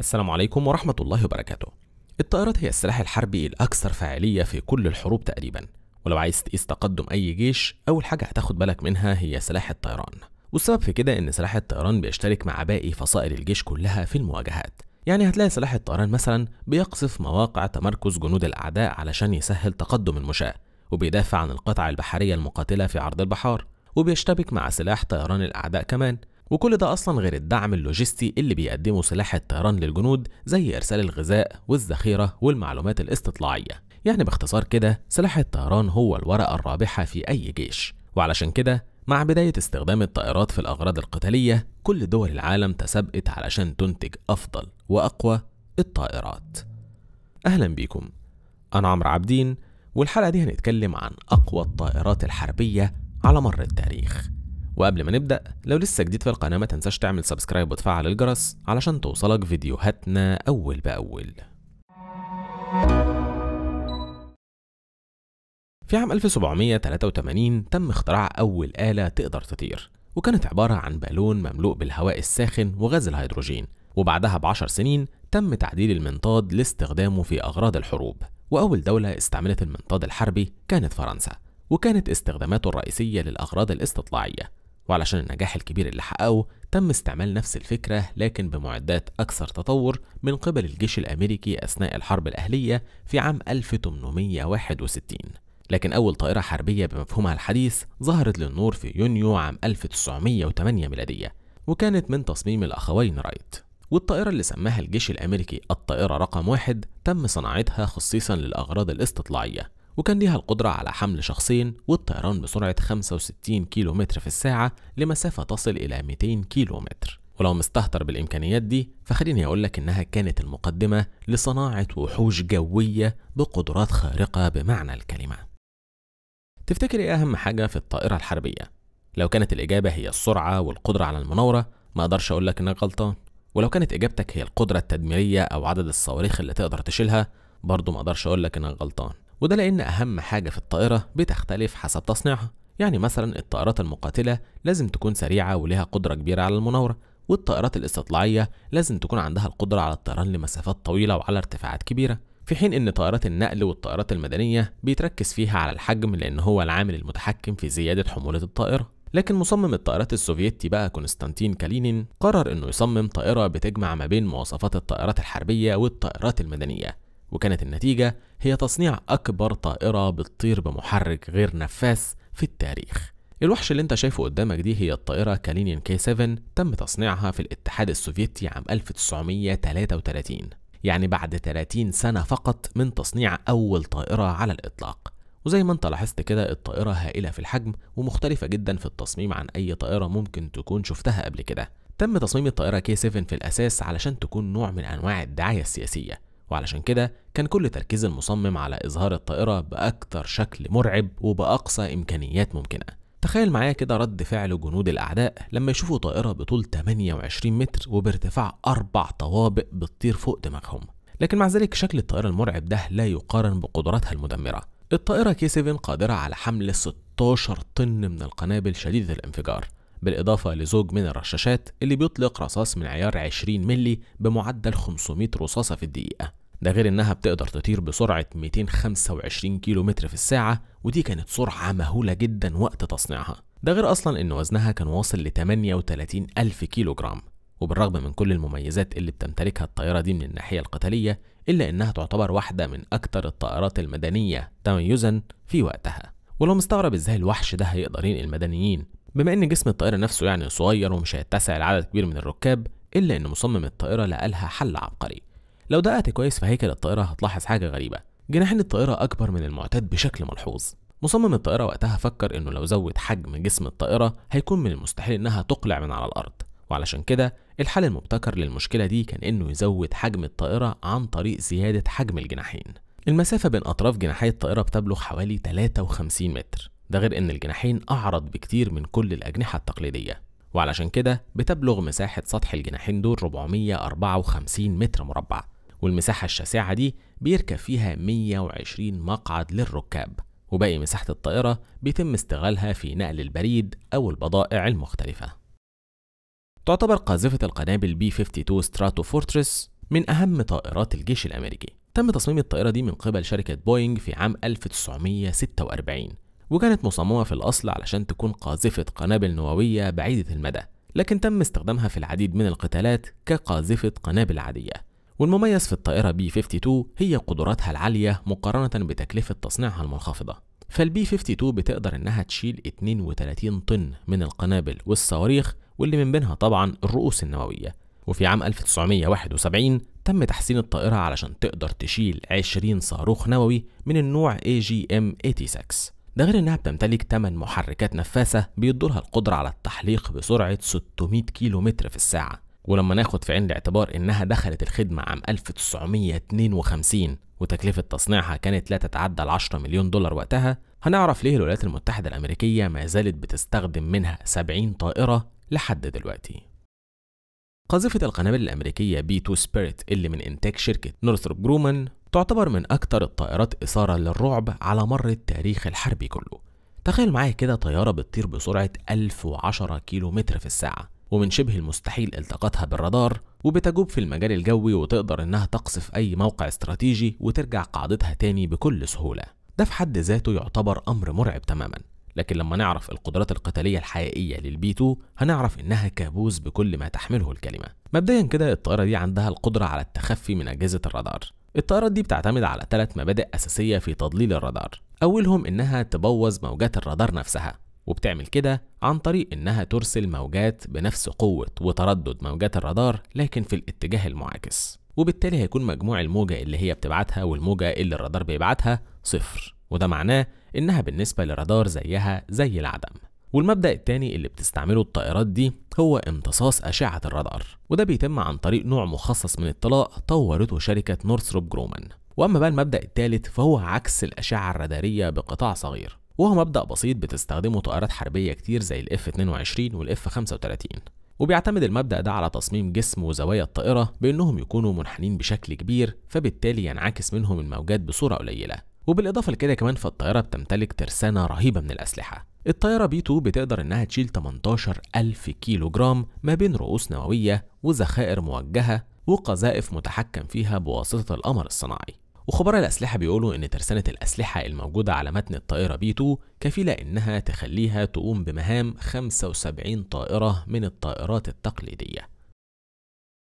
السلام عليكم ورحمة الله وبركاته الطائرات هي السلاح الحربي الأكثر فعالية في كل الحروب تقريبا ولو عايز تقيس تقدم أي جيش أول حاجة هتاخد بالك منها هي سلاح الطيران والسبب في كده إن سلاح الطيران بيشترك مع باقي فصائل الجيش كلها في المواجهات يعني هتلاقي سلاح الطيران مثلا بيقصف مواقع تمركز جنود الأعداء علشان يسهل تقدم المشاة وبيدافع عن القطع البحرية المقاتلة في عرض البحار وبيشتبك مع سلاح طيران الأعداء كمان وكل ده أصلا غير الدعم اللوجستي اللي بيقدمه سلاح الطيران للجنود زي إرسال الغذاء والذخيرة والمعلومات الاستطلاعية يعني باختصار كده سلاح الطيران هو الورقة الرابحة في أي جيش وعلشان كده مع بداية استخدام الطائرات في الأغراض القتالية كل دول العالم تسابقت علشان تنتج أفضل وأقوى الطائرات أهلا بيكم أنا عمرو عابدين والحلقة دي هنتكلم عن أقوى الطائرات الحربية على مر التاريخ وقبل ما نبدأ لو لسه جديد في القناة ما تنساش تعمل سبسكرايب وتفعل الجرس علشان توصلك فيديوهاتنا أول بأول في عام 1783 تم اختراع أول آلة تقدر تطير وكانت عبارة عن بالون مملوء بالهواء الساخن وغاز الهيدروجين وبعدها ب10 سنين تم تعديل المنطاد لاستخدامه في أغراض الحروب وأول دولة استعملت المنطاد الحربي كانت فرنسا وكانت استخداماته الرئيسية للأغراض الاستطلاعية وعلشان النجاح الكبير اللي حققه تم استعمال نفس الفكرة لكن بمعدات أكثر تطور من قبل الجيش الأمريكي أثناء الحرب الأهلية في عام 1861 لكن أول طائرة حربية بمفهومها الحديث ظهرت للنور في يونيو عام 1908 ميلادية وكانت من تصميم الأخوين رايت والطائرة اللي سماها الجيش الأمريكي الطائرة رقم واحد تم صناعتها خصيصا للأغراض الاستطلاعية وكان ليها القدرة على حمل شخصين والطيران بسرعة 65 كيلومتر في الساعة لمسافة تصل إلى 200 كيلومتر ولو مستهتر بالإمكانيات دي فخليني أقولك إنها كانت المقدمة لصناعة وحوش جوية بقدرات خارقة بمعنى الكلمة تفتكر إيه أهم حاجة في الطائرة الحربية؟ لو كانت الإجابة هي السرعة والقدرة على المناورة ما أقدرش أقولك إنك غلطان ولو كانت إجابتك هي القدرة التدميرية أو عدد الصواريخ اللي تقدر تشيلها برضه ما أقدرش أقولك إنك غلطان وده لأن أهم حاجة في الطائرة بتختلف حسب تصنيعها يعني مثلا الطائرات المقاتلة لازم تكون سريعة ولها قدرة كبيرة على المناورة والطائرات الاستطلاعية لازم تكون عندها القدرة على الطيران لمسافات طويلة وعلى ارتفاعات كبيرة في حين ان طائرات النقل والطائرات المدنية بيتركز فيها على الحجم لان هو العامل المتحكم في زيادة حمولة الطائرة لكن مصمم الطائرات السوفيتي بقى كونستانتين كالينين قرر انه يصمم طائرة بتجمع ما بين مواصفات الطائرات الحربية والطائرات المدنية وكانت النتيجة هي تصنيع أكبر طائرة بتطير بمحرك غير نفاث في التاريخ الوحش اللي انت شايفه قدامك دي هي الطائرة كالينين كي 7 تم تصنيعها في الاتحاد السوفيتي عام 1933 يعني بعد 30 سنة فقط من تصنيع أول طائرة على الإطلاق وزي ما انت لاحظت كده الطائرة هائلة في الحجم ومختلفة جدا في التصميم عن أي طائرة ممكن تكون شفتها قبل كده تم تصميم الطائرة كي 7 في الأساس علشان تكون نوع من أنواع الدعاية السياسية وعلشان كده كان كل تركيز المصمم على إظهار الطائرة بأكثر شكل مرعب وبأقصى إمكانيات ممكنة تخيل معايا كده رد فعل جنود الأعداء لما يشوفوا طائرة بطول 28 متر وبارتفاع أربع طوابق بتطير فوق دماغهم لكن مع ذلك شكل الطائرة المرعب ده لا يقارن بقدراتها المدمرة الطائرة كي 7 قادرة على حمل 16 طن من القنابل شديدة الانفجار بالإضافة لزوج من الرشاشات اللي بيطلق رصاص من عيار 20 ملي بمعدل 500 رصاصة في الدقيقة ده غير انها بتقدر تطير بسرعة 225 كيلو متر في الساعة ودي كانت سرعة مهولة جدا وقت تصنيعها ده غير اصلا ان وزنها كان واصل ل 38 ألف كيلو جرام وبالرغم من كل المميزات اللي بتمتلكها الطائرة دي من الناحية القتالية إلا إنها تعتبر واحدة من أكتر الطائرات المدنية تميزا في وقتها ولو مستغرب إزاي الوحش ده هيقدر ينقل المدنيين بما إن جسم الطائرة نفسه يعني صغير ومش هيتسع لعدد كبير من الركاب إلا إن مصمم الطائرة لقالها حل عبقري لو دققت كويس في هيكل الطائرة هتلاحظ حاجة غريبة جناحين الطائرة أكبر من المعتاد بشكل ملحوظ مصمم الطائرة وقتها فكر إنه لو زود حجم جسم الطائرة هيكون من المستحيل إنها تقلع من على الأرض وعلشان كده الحل المبتكر للمشكلة دي كان إنه يزود حجم الطائرة عن طريق زيادة حجم الجناحين المسافة بين أطراف جناحي الطائرة بتبلغ حوالي 53 متر ده غير إن الجناحين أعرض بكتير من كل الأجنحة التقليدية وعلشان كده بتبلغ مساحة سطح الجناحين دول 454 متر مربع والمساحة الشاسعة دي بيركب فيها 120 مقعد للركاب وباقي مساحة الطائرة بيتم استغلالها في نقل البريد أو البضائع المختلفة تعتبر قاذفة القنابل بي 52 ستراتو فورترس من أهم طائرات الجيش الأمريكي تم تصميم الطائرة دي من قبل شركة بوينج في عام 1946 وكانت مصممة في الأصل علشان تكون قاذفة قنابل نووية بعيدة المدى لكن تم استخدامها في العديد من القتالات كقاذفة قنابل عادية والمميز في الطائرة بي 52 هي قدراتها العالية مقارنة بتكلفة تصنيعها المنخفضة فالبي 52 بتقدر إنها تشيل 32 طن من القنابل والصواريخ واللي من بينها طبعا الرؤوس النووية وفي عام 1971 تم تحسين الطائرة علشان تقدر تشيل 20 صاروخ نووي من النوع AGM-86 ده غير انها بتمتلك 8 محركات نفاثة بيدولها القدرة على التحليق بسرعة 600 كيلو متر في الساعة ولما ناخد في عين الاعتبار انها دخلت الخدمة عام 1952 وتكلفة تصنيعها كانت لا تتعدى ال 10 مليون دولار وقتها هنعرف ليه الولايات المتحدة الأمريكية ما زالت بتستخدم منها 70 طائرة لحد دلوقتي قاذفة القنابل الأمريكية بي 2 سبيريت اللي من إنتاج شركة نورثروب جرومان تعتبر من أكتر الطائرات إثارة للرعب على مر التاريخ الحربي كله تخيل معايا كده طيارة بتطير بسرعة 1010 كيلو متر في الساعة ومن شبه المستحيل التقاطها بالرادار وبتجوب في المجال الجوي وتقدر إنها تقصف أي موقع استراتيجي وترجع قاعدتها تاني بكل سهولة ده في حد ذاته يعتبر أمر مرعب تماما لكن لما نعرف القدرات القتالية الحقيقية للبي 2 هنعرف إنها كابوس بكل ما تحمله الكلمة مبدئيا كده الطائرة دي عندها القدرة على التخفي من أجهزة الرادار الطائرات دي بتعتمد على ثلاث مبادئ أساسية في تضليل الرادار أولهم إنها تبوظ موجات الرادار نفسها وبتعمل كده عن طريق إنها ترسل موجات بنفس قوة وتردد موجات الرادار لكن في الاتجاه المعاكس وبالتالي هيكون مجموع الموجة اللي هي بتبعتها والموجة اللي الرادار بيبعتها صفر وده معناه إنها بالنسبة لرادار زيها زي العدم والمبدأ الثاني اللي بتستعمله الطائرات دي هو امتصاص أشعة الرادار وده بيتم عن طريق نوع مخصص من الطلاء طورته شركة نورثروب جرومان وأما بقى المبدأ الثالث فهو عكس الأشعة الرادارية بقطاع صغير وهو مبدأ بسيط بتستخدمه طائرات حربية كتير زي الاف 22 والاف 35 وبيعتمد المبدأ ده على تصميم جسم وزوايا الطائرة بأنهم يكونوا منحنين بشكل كبير فبالتالي ينعكس منهم الموجات بصورة قليلة وبالإضافة لكده كمان فالطائرة بتمتلك ترسانة رهيبة من الأسلحة الطائرة بي 2 بتقدر إنها تشيل 18 ألف كيلو جرام ما بين رؤوس نووية وذخائر موجهة وقذائف متحكم فيها بواسطة القمر الصناعي وخبراء الأسلحة بيقولوا إن ترسانة الأسلحة الموجودة على متن الطائرة بي 2 كفيلة إنها تخليها تقوم بمهام 75 طائرة من الطائرات التقليدية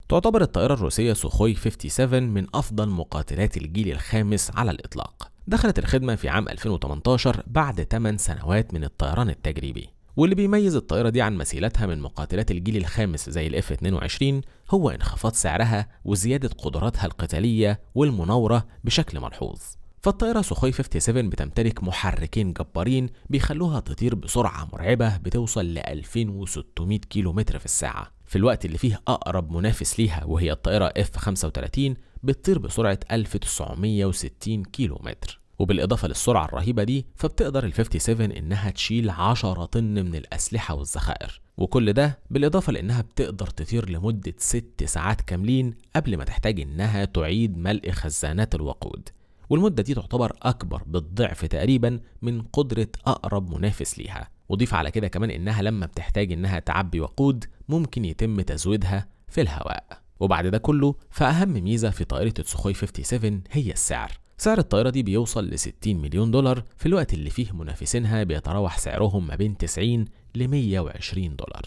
تعتبر الطائرة الروسية سوخوي 57 من أفضل مقاتلات الجيل الخامس على الإطلاق دخلت الخدمة في عام 2018 بعد 8 سنوات من الطيران التجريبي واللي بيميز الطائرة دي عن مثيلاتها من مقاتلات الجيل الخامس زي الاف 22 هو انخفاض سعرها وزيادة قدراتها القتالية والمناورة بشكل ملحوظ فالطائرة سخوي 57 بتمتلك محركين جبارين بيخلوها تطير بسرعة مرعبة بتوصل ل 2600 كيلومتر في الساعة في الوقت اللي فيه أقرب منافس ليها وهي الطائرة F35 بتطير بسرعة 1960 كيلومتر وبالإضافة للسرعة الرهيبة دي فبتقدر ال 57 إنها تشيل 10 طن من الأسلحة والذخائر وكل ده بالإضافة لإنها بتقدر تطير لمدة 6 ساعات كاملين قبل ما تحتاج إنها تعيد ملء خزانات الوقود والمدة دي تعتبر أكبر بالضعف تقريبا من قدرة أقرب منافس ليها وضيف على كده كمان إنها لما بتحتاج إنها تعبي وقود ممكن يتم تزويدها في الهواء وبعد ده كله فأهم ميزة في طائرة السخوي 57 هي السعر سعر الطائرة دي بيوصل ل 60 مليون دولار في الوقت اللي فيه منافسينها بيتراوح سعرهم ما بين 90 ل 120 دولار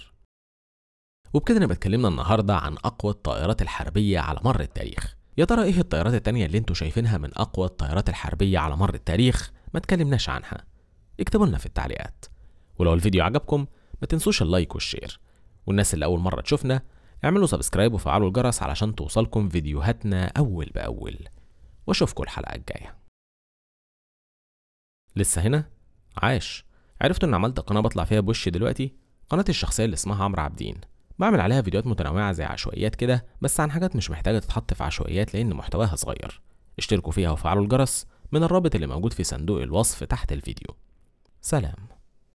وبكده نبقى اتكلمنا النهاردة عن أقوى الطائرات الحربية على مر التاريخ يا ترى ايه الطائرات التانية اللي انتوا شايفينها من أقوى الطائرات الحربية على مر التاريخ ما تكلمناش عنها اكتبوا لنا في التعليقات ولو الفيديو عجبكم ما تنسوش اللايك والشير والناس اللي أول مرة تشوفنا اعملوا سبسكرايب وفعلوا الجرس علشان توصلكم فيديوهاتنا أول بأول واشوفكوا الحلقه الجايه لسه هنا عاش عرفت ان عملت قناه بطلع فيها بوشي دلوقتي قناتي الشخصيه اللي اسمها عمرو عابدين بعمل عليها فيديوهات متنوعه زي عشوائيات كده بس عن حاجات مش محتاجه تتحط في عشوائيات لان محتواها صغير اشتركوا فيها وفعلوا الجرس من الرابط اللي موجود في صندوق الوصف تحت الفيديو سلام